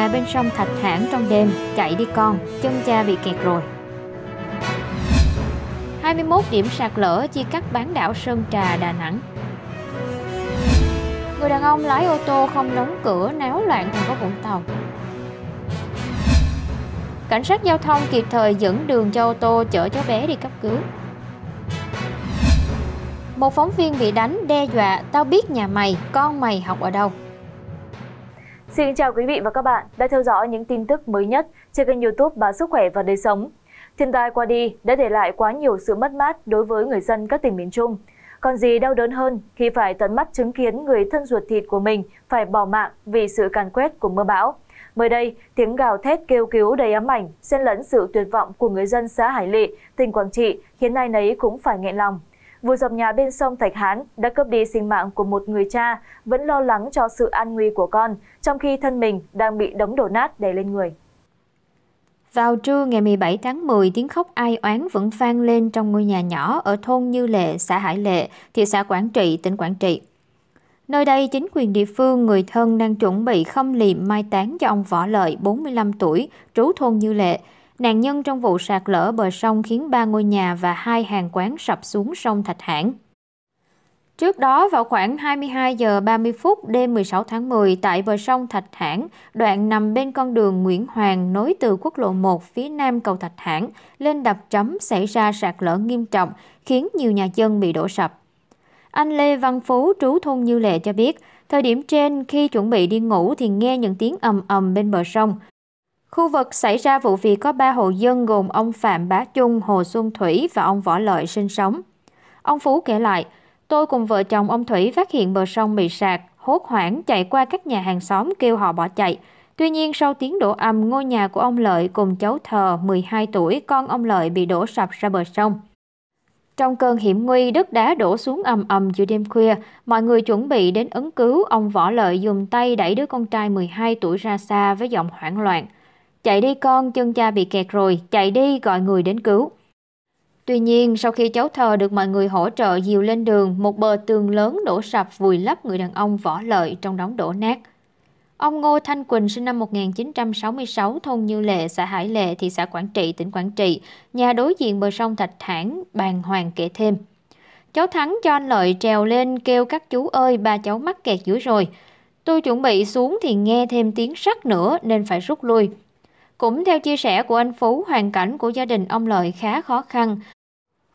nhà bên sông Thạch Hãn trong đêm, chạy đi con, chân cha bị kẹt rồi. 21 điểm sạt lở chia cắt bán đảo Sơn Trà, Đà Nẵng. Người đàn ông lái ô tô không đóng cửa náo loạn thành phố Vũng Tàu. Cảnh sát giao thông kịp thời dẫn đường cho ô tô chở cháu bé đi cấp cứu. Một phóng viên bị đánh đe dọa, tao biết nhà mày, con mày học ở đâu. Xin chào quý vị và các bạn đã theo dõi những tin tức mới nhất trên kênh youtube Báo Sức Khỏe và Đời Sống. Thiên tai qua đi đã để lại quá nhiều sự mất mát đối với người dân các tỉnh miền Trung. Còn gì đau đớn hơn khi phải tận mắt chứng kiến người thân ruột thịt của mình phải bỏ mạng vì sự càn quét của mưa bão. Mới đây, tiếng gào thét kêu cứu đầy ám ảnh, xen lẫn sự tuyệt vọng của người dân xã Hải Lệ, tỉnh Quảng Trị khiến ai nấy cũng phải nghẹn lòng vụ dọc nhà bên sông thạch hán đã cướp đi sinh mạng của một người cha vẫn lo lắng cho sự an nguy của con trong khi thân mình đang bị đống đổ nát đè lên người. Vào trưa ngày 17 tháng 10, tiếng khóc ai oán vẫn vang lên trong ngôi nhà nhỏ ở thôn Như Lệ, xã Hải Lệ, thị xã Quảng Trị, tỉnh Quảng Trị. Nơi đây, chính quyền địa phương, người thân đang chuẩn bị không liệm mai táng cho ông Võ Lợi, 45 tuổi, trú thôn Như Lệ, Nạn nhân trong vụ sạt lở bờ sông khiến ba ngôi nhà và hai hàng quán sập xuống sông Thạch Hãn. Trước đó, vào khoảng 22 giờ 30 phút đêm 16 tháng 10 tại bờ sông Thạch Hãn, đoạn nằm bên con đường Nguyễn Hoàng nối từ quốc lộ 1 phía nam cầu Thạch Hãn lên đập chấm xảy ra sạt lở nghiêm trọng, khiến nhiều nhà dân bị đổ sập. Anh Lê Văn Phú, trú thôn Như Lệ cho biết, thời điểm trên khi chuẩn bị đi ngủ thì nghe những tiếng ầm ầm bên bờ sông. Khu vực xảy ra vụ việc có 3 hộ dân gồm ông Phạm Bá Trung, Hồ Xuân Thủy và ông Võ Lợi sinh sống. Ông Phú kể lại, tôi cùng vợ chồng ông Thủy phát hiện bờ sông bị sạt, hốt hoảng chạy qua các nhà hàng xóm kêu họ bỏ chạy. Tuy nhiên sau tiếng đổ ầm, ngôi nhà của ông Lợi cùng cháu thờ 12 tuổi con ông Lợi bị đổ sập ra bờ sông. Trong cơn hiểm nguy, đất đá đổ xuống ầm ầm giữa đêm khuya. Mọi người chuẩn bị đến ứng cứu, ông Võ Lợi dùng tay đẩy đứa con trai 12 tuổi ra xa với giọng hoảng loạn – chạy đi con chân cha bị kẹt rồi, chạy đi gọi người đến cứu. Tuy nhiên, sau khi cháu thờ được mọi người hỗ trợ dìu lên đường, một bờ tường lớn đổ sập vùi lấp người đàn ông võ lợi trong đống đổ nát. Ông Ngô Thanh Quỳnh sinh năm 1966, thôn Như Lệ, xã Hải Lệ, thị xã Quảng Trị, tỉnh Quảng Trị, nhà đối diện bờ sông Thạch Thản, bàn hoàng kể thêm. Cháu Thắng cho anh Lợi trèo lên kêu các chú ơi ba cháu mắc kẹt dưới rồi. Tôi chuẩn bị xuống thì nghe thêm tiếng sắt nữa nên phải rút lui. Cũng theo chia sẻ của anh Phú, hoàn cảnh của gia đình ông Lợi khá khó khăn.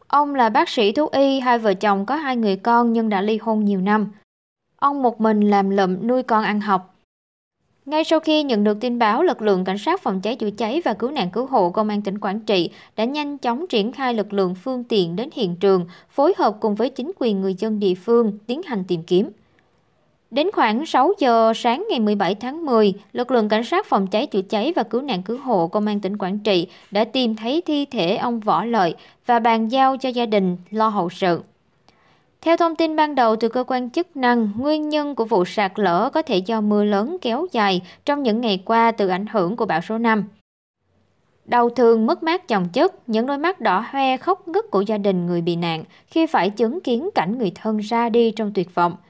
Ông là bác sĩ thú y, hai vợ chồng có hai người con nhưng đã ly hôn nhiều năm. Ông một mình làm lụm nuôi con ăn học. Ngay sau khi nhận được tin báo, lực lượng cảnh sát phòng cháy chữa cháy và cứu nạn cứu hộ công an tỉnh Quảng Trị đã nhanh chóng triển khai lực lượng phương tiện đến hiện trường, phối hợp cùng với chính quyền người dân địa phương tiến hành tìm kiếm. Đến khoảng 6 giờ sáng ngày 17 tháng 10, lực lượng cảnh sát phòng cháy chữa cháy và cứu nạn cứu hộ công an tỉnh Quảng Trị đã tìm thấy thi thể ông Võ Lợi và bàn giao cho gia đình lo hậu sự. Theo thông tin ban đầu từ cơ quan chức năng, nguyên nhân của vụ sạt lở có thể do mưa lớn kéo dài trong những ngày qua từ ảnh hưởng của bão số 5. Đau thương mất mát chồng chất, những đôi mắt đỏ hoe khóc ngất của gia đình người bị nạn khi phải chứng kiến cảnh người thân ra đi trong tuyệt vọng –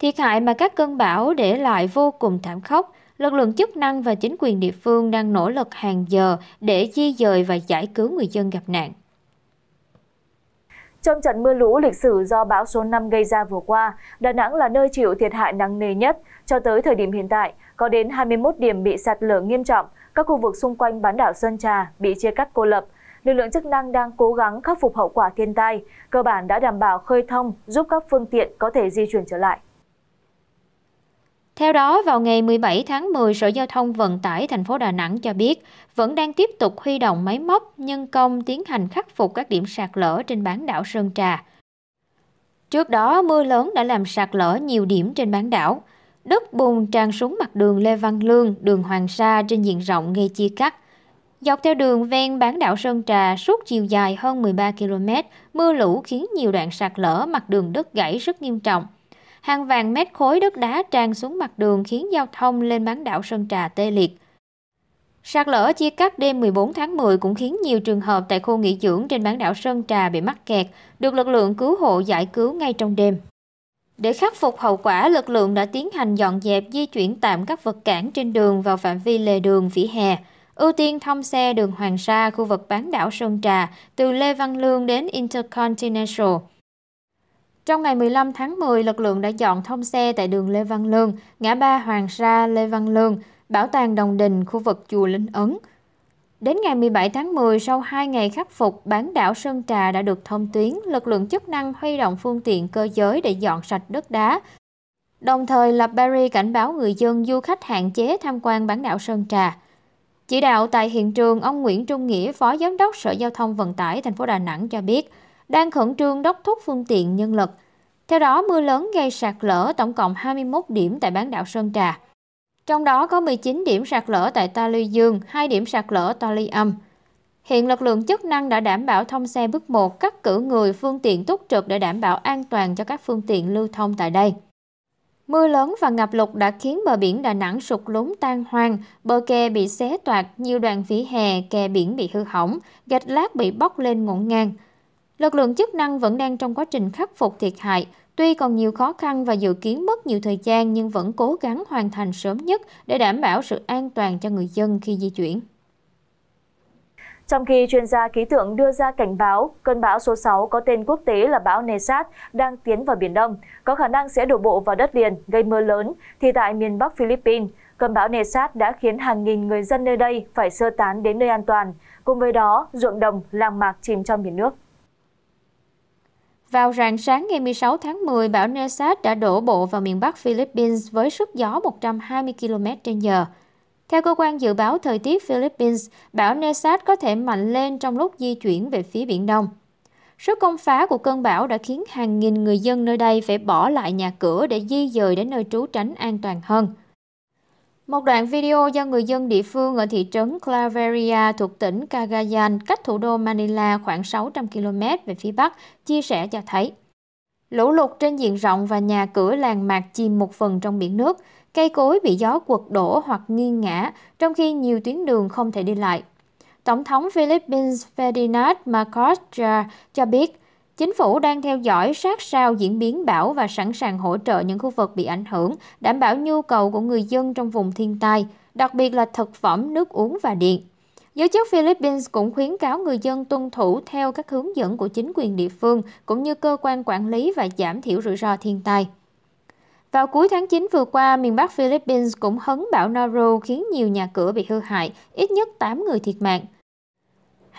Thiệt hại mà các cơn bão để lại vô cùng thảm khốc, lực lượng chức năng và chính quyền địa phương đang nỗ lực hàng giờ để di dời và giải cứu người dân gặp nạn. Trong trận mưa lũ lịch sử do bão số 5 gây ra vừa qua, Đà Nẵng là nơi chịu thiệt hại nặng nề nhất. Cho tới thời điểm hiện tại, có đến 21 điểm bị sạt lở nghiêm trọng, các khu vực xung quanh bán đảo Sơn Trà bị chia cắt cô lập. Lực lượng chức năng đang cố gắng khắc phục hậu quả thiên tai, cơ bản đã đảm bảo khơi thông giúp các phương tiện có thể di chuyển trở lại. Theo đó, vào ngày 17 tháng 10, Sở Giao thông Vận tải thành phố Đà Nẵng cho biết vẫn đang tiếp tục huy động máy móc, nhân công tiến hành khắc phục các điểm sạt lở trên bán đảo Sơn Trà. Trước đó, mưa lớn đã làm sạt lở nhiều điểm trên bán đảo. Đất bùn tràn xuống mặt đường Lê Văn Lương, đường Hoàng Sa trên diện rộng gây chia cắt. Dọc theo đường ven bán đảo Sơn Trà suốt chiều dài hơn 13 km, mưa lũ khiến nhiều đoạn sạt lở mặt đường đất gãy rất nghiêm trọng, hàng vàng mét khối đất đá tràn xuống mặt đường khiến giao thông lên bán đảo Sơn Trà tê liệt. Sạt lở chia cắt đêm 14 tháng 10 cũng khiến nhiều trường hợp tại khu nghỉ dưỡng trên bán đảo Sơn Trà bị mắc kẹt, được lực lượng cứu hộ giải cứu ngay trong đêm. Để khắc phục hậu quả, lực lượng đã tiến hành dọn dẹp di chuyển tạm các vật cản trên đường vào phạm vi lề đường vỉa hè, ưu tiên thông xe đường Hoàng Sa khu vực bán đảo Sơn Trà từ Lê Văn Lương đến Intercontinental. Trong ngày 15 tháng 10, lực lượng đã dọn thông xe tại đường Lê Văn Lương, ngã ba Hoàng Sa, Lê Văn Lương, Bảo tàng Đồng Đình, khu vực Chùa Linh Ấn. Đến ngày 17 tháng 10, sau 2 ngày khắc phục, bán đảo Sơn Trà đã được thông tuyến, lực lượng chức năng huy động phương tiện cơ giới để dọn sạch đất đá. Đồng thời, lập Barry cảnh báo người dân du khách hạn chế tham quan bán đảo Sơn Trà. Chỉ đạo tại hiện trường, ông Nguyễn Trung Nghĩa, Phó Giám đốc Sở Giao thông Vận tải thành phố Đà Nẵng cho biết, đang khẩn trương đốc thúc phương tiện nhân lực. Theo đó, mưa lớn gây sạt lở tổng cộng 21 điểm tại bán đảo Sơn Trà. Trong đó có 19 điểm sạt lở tại Ta Luy Dương, 2 điểm sạt lở Ta Luy Âm. Hiện lực lượng chức năng đã đảm bảo thông xe bước 1, cắt cử người phương tiện túc trực để đảm bảo an toàn cho các phương tiện lưu thông tại đây. Mưa lớn và ngập lụt đã khiến bờ biển Đà Nẵng sụt lún tan hoang, bờ kè bị xé toạc, nhiều đoạn vỉa hè, kè biển bị hư hỏng, gạch lát bị bóc lên ngổn ngang lực lượng chức năng vẫn đang trong quá trình khắc phục thiệt hại. Tuy còn nhiều khó khăn và dự kiến mất nhiều thời gian nhưng vẫn cố gắng hoàn thành sớm nhất để đảm bảo sự an toàn cho người dân khi di chuyển. Trong khi chuyên gia khí tượng đưa ra cảnh báo, cơn bão số 6 có tên quốc tế là bão Nesat đang tiến vào Biển Đông, có khả năng sẽ đổ bộ vào đất liền, gây mưa lớn, thì tại miền Bắc Philippines, cơn bão Nesat đã khiến hàng nghìn người dân nơi đây phải sơ tán đến nơi an toàn, cùng với đó ruộng đồng, làng mạc chìm trong biển nước. Vào rạng sáng ngày 16 tháng 10, bão Nesat đã đổ bộ vào miền Bắc Philippines với sức gió 120 km h Theo cơ quan dự báo thời tiết Philippines, bão Nesat có thể mạnh lên trong lúc di chuyển về phía Biển Đông. Sức công phá của cơn bão đã khiến hàng nghìn người dân nơi đây phải bỏ lại nhà cửa để di dời đến nơi trú tránh an toàn hơn. Một đoạn video do người dân địa phương ở thị trấn Claveria thuộc tỉnh Cagayan cách thủ đô Manila khoảng 600 km về phía bắc chia sẻ cho thấy Lũ lụt trên diện rộng và nhà cửa làng mạc chìm một phần trong biển nước, cây cối bị gió quật đổ hoặc nghiêng ngã, trong khi nhiều tuyến đường không thể đi lại. Tổng thống Philippines Ferdinand Marcos Jr. cho biết Chính phủ đang theo dõi sát sao diễn biến bão và sẵn sàng hỗ trợ những khu vực bị ảnh hưởng, đảm bảo nhu cầu của người dân trong vùng thiên tai, đặc biệt là thực phẩm, nước uống và điện. Giới chức Philippines cũng khuyến cáo người dân tuân thủ theo các hướng dẫn của chính quyền địa phương cũng như cơ quan quản lý và giảm thiểu rủi ro thiên tai. Vào cuối tháng 9 vừa qua, miền Bắc Philippines cũng hấn bão Noru khiến nhiều nhà cửa bị hư hại, ít nhất 8 người thiệt mạng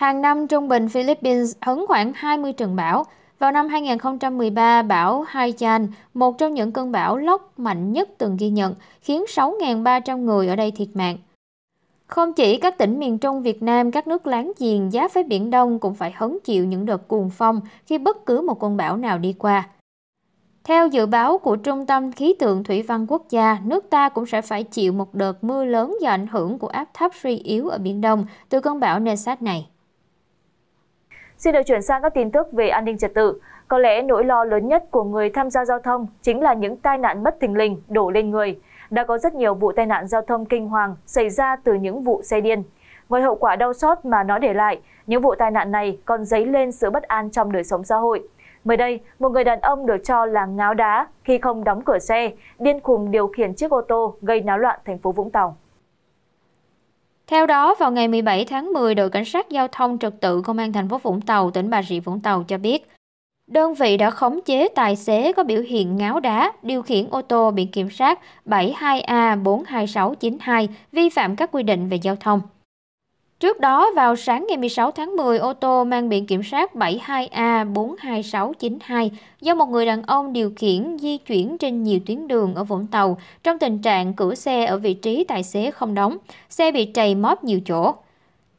hàng năm trung bình Philippines hứng khoảng 20 trận bão. Vào năm 2013, bão Haiyan, một trong những cơn bão lốc mạnh nhất từng ghi nhận, khiến 6.300 người ở đây thiệt mạng. Không chỉ các tỉnh miền Trung Việt Nam, các nước láng giềng giáp với Biển Đông cũng phải hứng chịu những đợt cuồng phong khi bất cứ một cơn bão nào đi qua. Theo dự báo của Trung tâm Khí tượng Thủy văn Quốc gia, nước ta cũng sẽ phải chịu một đợt mưa lớn do ảnh hưởng của áp thấp suy yếu ở Biển Đông từ cơn bão Nesat này. Xin được chuyển sang các tin tức về an ninh trật tự. Có lẽ nỗi lo lớn nhất của người tham gia giao thông chính là những tai nạn bất thình lình đổ lên người. Đã có rất nhiều vụ tai nạn giao thông kinh hoàng xảy ra từ những vụ xe điên. Ngoài hậu quả đau xót mà nó để lại, những vụ tai nạn này còn dấy lên sự bất an trong đời sống xã hội. Mới đây, một người đàn ông được cho là ngáo đá khi không đóng cửa xe, điên khùng điều khiển chiếc ô tô gây náo loạn thành phố Vũng Tàu. Theo đó, vào ngày 17 tháng 10, đội cảnh sát giao thông trật tự công an thành phố Vũng Tàu, tỉnh Bà Rịa Vũng Tàu cho biết, đơn vị đã khống chế tài xế có biểu hiện ngáo đá điều khiển ô tô biển kiểm soát 72A42692 vi phạm các quy định về giao thông. Trước đó, vào sáng ngày 16 tháng 10, ô tô mang biển kiểm soát 72A42692 do một người đàn ông điều khiển di chuyển trên nhiều tuyến đường ở Vũng Tàu trong tình trạng cửa xe ở vị trí tài xế không đóng, xe bị trầy móp nhiều chỗ.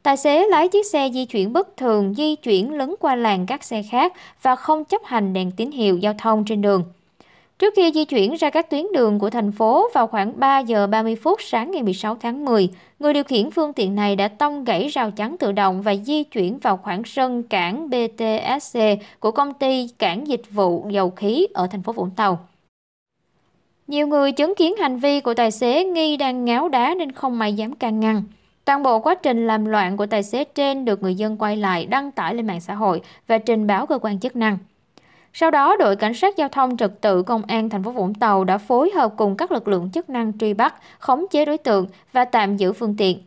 Tài xế lái chiếc xe di chuyển bất thường, di chuyển lấn qua làng các xe khác và không chấp hành đèn tín hiệu giao thông trên đường. Trước khi di chuyển ra các tuyến đường của thành phố vào khoảng 3 giờ 30 phút sáng ngày 16 tháng 10, người điều khiển phương tiện này đã tông gãy rào chắn tự động và di chuyển vào khoảng sân cảng BTSC của công ty cảng dịch vụ dầu khí ở thành phố Vũng Tàu. Nhiều người chứng kiến hành vi của tài xế nghi đang ngáo đá nên không ai dám can ngăn. Toàn bộ quá trình làm loạn của tài xế trên được người dân quay lại đăng tải lên mạng xã hội và trình báo cơ quan chức năng. Sau đó, đội cảnh sát giao thông trật tự công an thành phố Vũng Tàu đã phối hợp cùng các lực lượng chức năng truy bắt, khống chế đối tượng và tạm giữ phương tiện.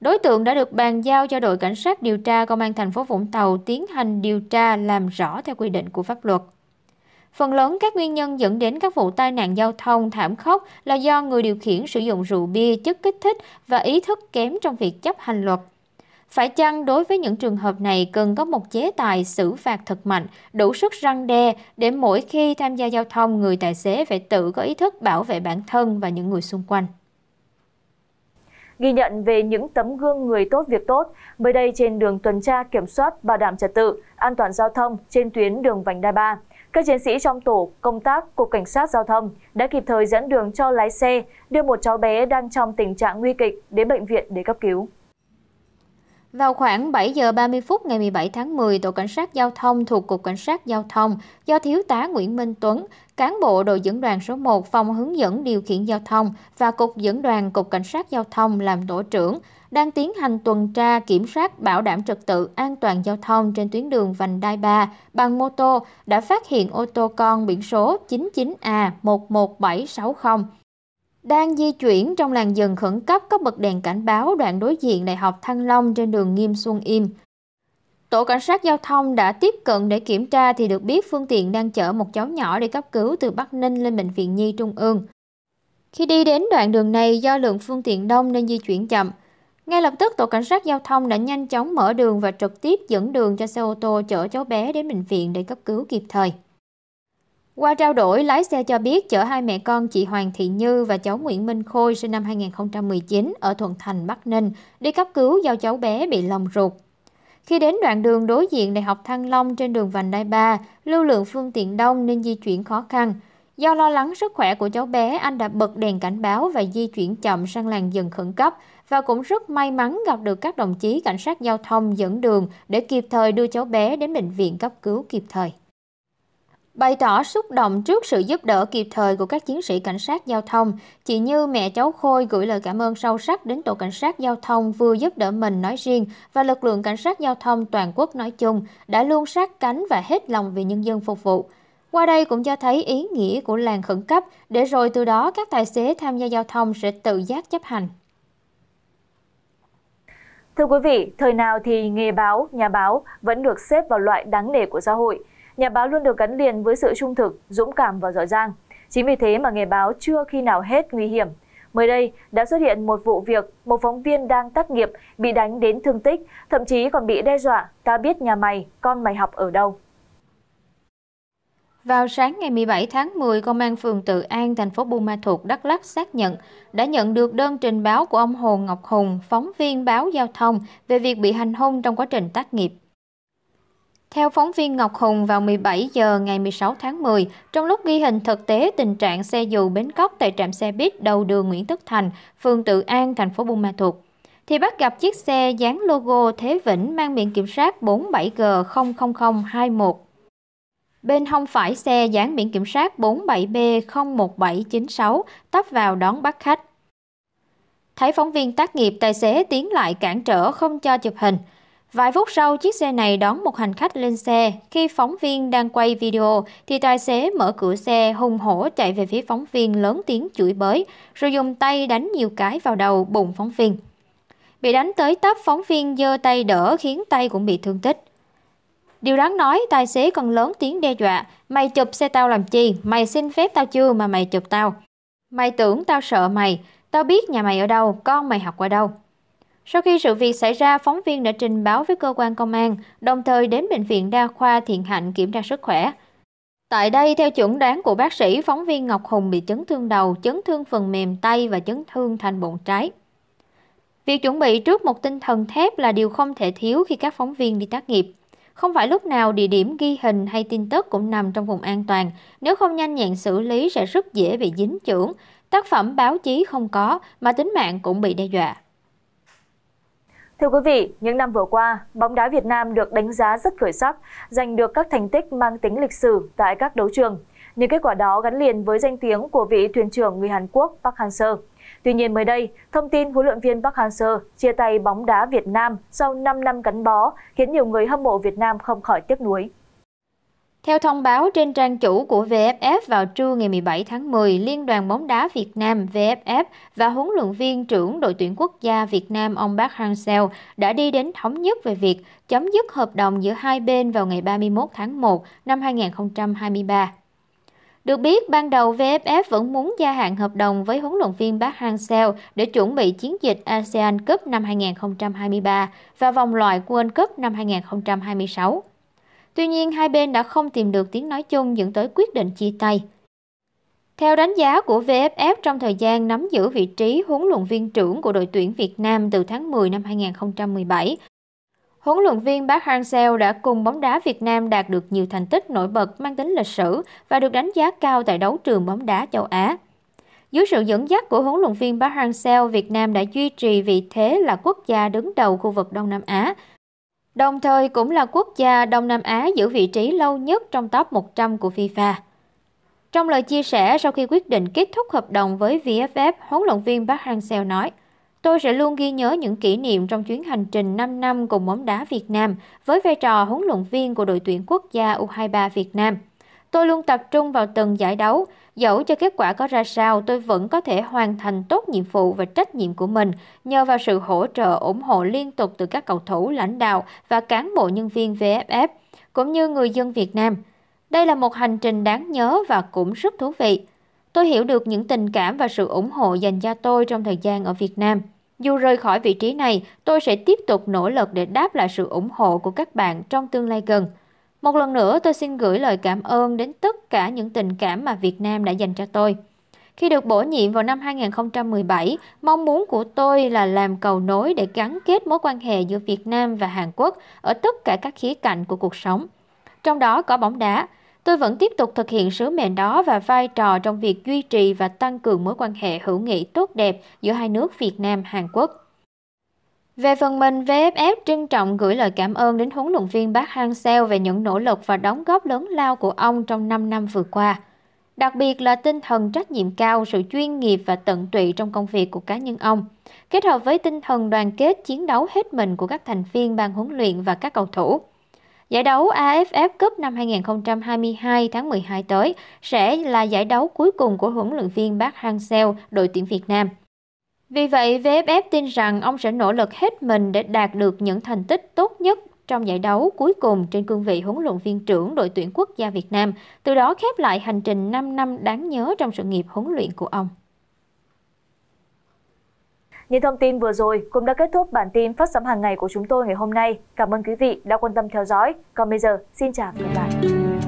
Đối tượng đã được bàn giao cho đội cảnh sát điều tra công an thành phố Vũng Tàu tiến hành điều tra làm rõ theo quy định của pháp luật. Phần lớn các nguyên nhân dẫn đến các vụ tai nạn giao thông thảm khốc là do người điều khiển sử dụng rượu bia, chất kích thích và ý thức kém trong việc chấp hành luật. Phải chăng đối với những trường hợp này cần có một chế tài xử phạt thật mạnh, đủ sức răng đe để mỗi khi tham gia giao thông người tài xế phải tự có ý thức bảo vệ bản thân và những người xung quanh? Ghi nhận về những tấm gương người tốt việc tốt, mới đây trên đường tuần tra kiểm soát bảo đảm trật tự, an toàn giao thông trên tuyến đường Vành Đai 3, các chiến sĩ trong tổ công tác Cục Cảnh sát Giao thông đã kịp thời dẫn đường cho lái xe đưa một cháu bé đang trong tình trạng nguy kịch đến bệnh viện để cấp cứu. Vào khoảng 7 giờ 30 phút ngày 17 tháng 10, tổ cảnh sát giao thông thuộc Cục Cảnh sát Giao thông do Thiếu tá Nguyễn Minh Tuấn, cán bộ đội dẫn đoàn số 1 phòng hướng dẫn điều khiển giao thông và Cục dẫn đoàn Cục Cảnh sát Giao thông làm tổ trưởng, đang tiến hành tuần tra kiểm soát bảo đảm trật tự an toàn giao thông trên tuyến đường vành đai 3 bằng mô tô đã phát hiện ô tô con biển số 99A11760 đang di chuyển trong làng dừng khẩn cấp có bật đèn cảnh báo đoạn đối diện Đại học Thăng Long trên đường Nghiêm Xuân Im. Tổ cảnh sát giao thông đã tiếp cận để kiểm tra thì được biết phương tiện đang chở một cháu nhỏ để cấp cứu từ Bắc Ninh lên Bệnh viện Nhi Trung ương. Khi đi đến đoạn đường này do lượng phương tiện đông nên di chuyển chậm. Ngay lập tức tổ cảnh sát giao thông đã nhanh chóng mở đường và trực tiếp dẫn đường cho xe ô tô chở cháu bé đến bệnh viện để cấp cứu kịp thời. Qua trao đổi, lái xe cho biết chở hai mẹ con chị Hoàng Thị Như và cháu Nguyễn Minh Khôi sinh năm 2019 ở Thuận Thành, Bắc Ninh đi cấp cứu do cháu bé bị lồng ruột. Khi đến đoạn đường đối diện Đại học Thăng Long trên đường Vành Đai 3, lưu lượng phương tiện đông nên di chuyển khó khăn. Do lo lắng sức khỏe của cháu bé, anh đã bật đèn cảnh báo và di chuyển chậm sang làn dừng khẩn cấp và cũng rất may mắn gặp được các đồng chí cảnh sát giao thông dẫn đường để kịp thời đưa cháu bé đến bệnh viện cấp cứu kịp thời. Bày tỏ xúc động trước sự giúp đỡ kịp thời của các chiến sĩ cảnh sát giao thông, chị Như mẹ cháu Khôi gửi lời cảm ơn sâu sắc đến tổ cảnh sát giao thông vừa giúp đỡ mình nói riêng và lực lượng cảnh sát giao thông toàn quốc nói chung đã luôn sát cánh và hết lòng vì nhân dân phục vụ. Qua đây cũng cho thấy ý nghĩa của làng khẩn cấp để rồi từ đó các tài xế tham gia giao thông sẽ tự giác chấp hành. Thưa quý vị, thời nào thì nghề báo, nhà báo vẫn được xếp vào loại đáng nể của xã hội – nhà báo luôn được gắn liền với sự trung thực, dũng cảm và giỏi giang. Chính vì thế mà nghề báo chưa khi nào hết nguy hiểm. Mới đây, đã xuất hiện một vụ việc một phóng viên đang tác nghiệp bị đánh đến thương tích, thậm chí còn bị đe dọa, ta biết nhà mày, con mày học ở đâu. Vào sáng ngày 17 tháng 10, Công an phường Tự An, thành phố Buôn Ma Thuột, Đắk Lắk xác nhận đã nhận được đơn trình báo của ông Hồ Ngọc Hùng, phóng viên báo giao thông về việc bị hành hung trong quá trình tác nghiệp theo phóng viên Ngọc Hùng vào 17 giờ ngày 16 tháng 10, trong lúc ghi hình thực tế tình trạng xe dù bến cóc tại trạm xe buýt đầu đường Nguyễn Tất Thành, phường Tự An, thành phố Buôn Ma Thuột, thì bắt gặp chiếc xe dán logo Thế Vĩnh mang biển kiểm soát 47G00021. Bên hông phải xe dán biển kiểm soát 47B01796 tấp vào đón bắt khách. Thấy phóng viên tác nghiệp, tài xế tiến lại cản trở không cho chụp hình. Vài phút sau, chiếc xe này đón một hành khách lên xe. Khi phóng viên đang quay video, thì tài xế mở cửa xe hùng hổ chạy về phía phóng viên lớn tiếng chửi bới, rồi dùng tay đánh nhiều cái vào đầu bụng phóng viên. Bị đánh tới tấp, phóng viên giơ tay đỡ khiến tay cũng bị thương tích. Điều đáng nói, tài xế còn lớn tiếng đe dọa, mày chụp xe tao làm chi, mày xin phép tao chưa mà mày chụp tao. Mày tưởng tao sợ mày, tao biết nhà mày ở đâu, con mày học ở đâu. Sau khi sự việc xảy ra, phóng viên đã trình báo với cơ quan công an, đồng thời đến Bệnh viện Đa khoa Thiện Hạnh kiểm tra sức khỏe. Tại đây, theo chuẩn đoán của bác sĩ, phóng viên Ngọc Hùng bị chấn thương đầu, chấn thương phần mềm tay và chấn thương thành bụng trái. Việc chuẩn bị trước một tinh thần thép là điều không thể thiếu khi các phóng viên đi tác nghiệp. Không phải lúc nào địa điểm ghi hình hay tin tức cũng nằm trong vùng an toàn, nếu không nhanh nhẹn xử lý sẽ rất dễ bị dính chưởng, tác phẩm báo chí không có mà tính mạng cũng bị đe dọa. Thưa quý vị, những năm vừa qua, bóng đá Việt Nam được đánh giá rất khởi sắc, giành được các thành tích mang tính lịch sử tại các đấu trường. Những kết quả đó gắn liền với danh tiếng của vị thuyền trưởng người Hàn Quốc Park Hang-seo. Tuy nhiên mới đây, thông tin huấn luyện viên Park Hang-seo chia tay bóng đá Việt Nam sau 5 năm gắn bó khiến nhiều người hâm mộ Việt Nam không khỏi tiếc nuối. Theo thông báo trên trang chủ của VFF vào trưa ngày 17 tháng 10, Liên đoàn bóng đá Việt Nam VFF và huấn luyện viên trưởng đội tuyển quốc gia Việt Nam ông Park Hang-seo đã đi đến thống nhất về việc chấm dứt hợp đồng giữa hai bên vào ngày 31 tháng 1 năm 2023. Được biết, ban đầu VFF vẫn muốn gia hạn hợp đồng với huấn luyện viên Park Hang-seo để chuẩn bị chiến dịch ASEAN Cup năm 2023 và vòng loại World Cup năm 2026. Tuy nhiên hai bên đã không tìm được tiếng nói chung dẫn tới quyết định chia tay. Theo đánh giá của VFF trong thời gian nắm giữ vị trí huấn luyện viên trưởng của đội tuyển Việt Nam từ tháng 10 năm 2017, huấn luyện viên Park Hang-seo đã cùng bóng đá Việt Nam đạt được nhiều thành tích nổi bật mang tính lịch sử và được đánh giá cao tại đấu trường bóng đá châu Á. Dưới sự dẫn dắt của huấn luyện viên Park Hang-seo, Việt Nam đã duy trì vị thế là quốc gia đứng đầu khu vực Đông Nam Á đồng thời cũng là quốc gia Đông Nam Á giữ vị trí lâu nhất trong top 100 của FIFA. Trong lời chia sẻ sau khi quyết định kết thúc hợp đồng với VFF, huấn luyện viên Park Hang-seo nói Tôi sẽ luôn ghi nhớ những kỷ niệm trong chuyến hành trình 5 năm cùng bóng đá Việt Nam với vai trò huấn luyện viên của đội tuyển quốc gia U23 Việt Nam. Tôi luôn tập trung vào từng giải đấu, Dẫu cho kết quả có ra sao, tôi vẫn có thể hoàn thành tốt nhiệm vụ và trách nhiệm của mình nhờ vào sự hỗ trợ ủng hộ liên tục từ các cầu thủ, lãnh đạo và cán bộ nhân viên VFF, cũng như người dân Việt Nam. Đây là một hành trình đáng nhớ và cũng rất thú vị. Tôi hiểu được những tình cảm và sự ủng hộ dành cho tôi trong thời gian ở Việt Nam. Dù rời khỏi vị trí này, tôi sẽ tiếp tục nỗ lực để đáp lại sự ủng hộ của các bạn trong tương lai gần. Một lần nữa tôi xin gửi lời cảm ơn đến tất cả những tình cảm mà Việt Nam đã dành cho tôi. Khi được bổ nhiệm vào năm 2017, mong muốn của tôi là làm cầu nối để gắn kết mối quan hệ giữa Việt Nam và Hàn Quốc ở tất cả các khía cạnh của cuộc sống. Trong đó có bóng đá. Tôi vẫn tiếp tục thực hiện sứ mệnh đó và vai trò trong việc duy trì và tăng cường mối quan hệ hữu nghị tốt đẹp giữa hai nước Việt Nam-Hàn Quốc. Về phần mình, VFF trân trọng gửi lời cảm ơn đến huấn luyện viên Park Hang-seo về những nỗ lực và đóng góp lớn lao của ông trong 5 năm vừa qua. Đặc biệt là tinh thần trách nhiệm cao, sự chuyên nghiệp và tận tụy trong công việc của cá nhân ông, kết hợp với tinh thần đoàn kết chiến đấu hết mình của các thành viên ban huấn luyện và các cầu thủ. Giải đấu AFF Cup năm 2022 tháng 12 tới sẽ là giải đấu cuối cùng của huấn luyện viên Park Hang-seo đội tuyển Việt Nam vì vậy vff tin rằng ông sẽ nỗ lực hết mình để đạt được những thành tích tốt nhất trong giải đấu cuối cùng trên cương vị huấn luyện viên trưởng đội tuyển quốc gia Việt Nam, từ đó khép lại hành trình 5 năm đáng nhớ trong sự nghiệp huấn luyện của ông. Những thông tin vừa rồi cũng đã kết thúc bản tin phát sóng hàng ngày của chúng tôi ngày hôm nay. Cảm ơn quý vị đã quan tâm theo dõi. Còn bây giờ, xin chào và hẹn gặp lại.